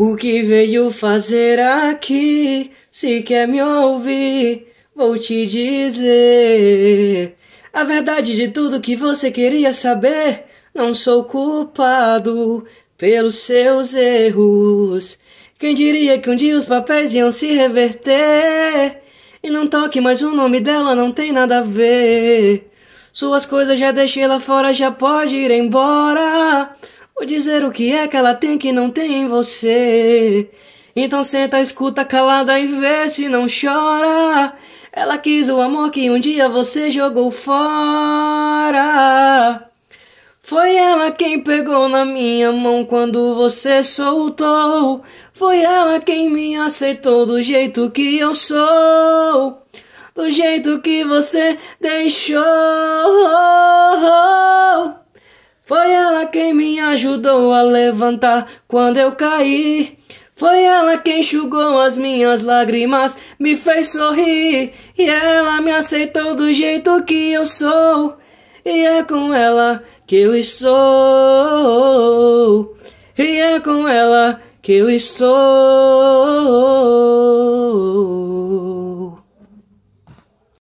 O que veio fazer aqui? Se quer me ouvir, vou te dizer. A verdade de tudo que você queria saber. Não sou culpado pelos seus erros. Quem diria que um dia os papéis iam se reverter? E não toque, mais o nome dela não tem nada a ver. Suas coisas já deixei lá fora, já pode ir embora. O dizer o que é que ela tem que não tem em você. Então senta, escuta calada e vê se não chora. Ela quis o amor que um dia você jogou fora. Foi ela quem pegou na minha mão quando você soltou. Foi ela quem me aceitou do jeito que eu sou. Do jeito que você deixou. Foi ela quem me ajudou a levantar quando eu caí. Foi ela quem enxugou as minhas lágrimas, me fez sorrir. E ela me aceitou do jeito que eu sou. E é com ela que eu estou. E é com ela que eu estou.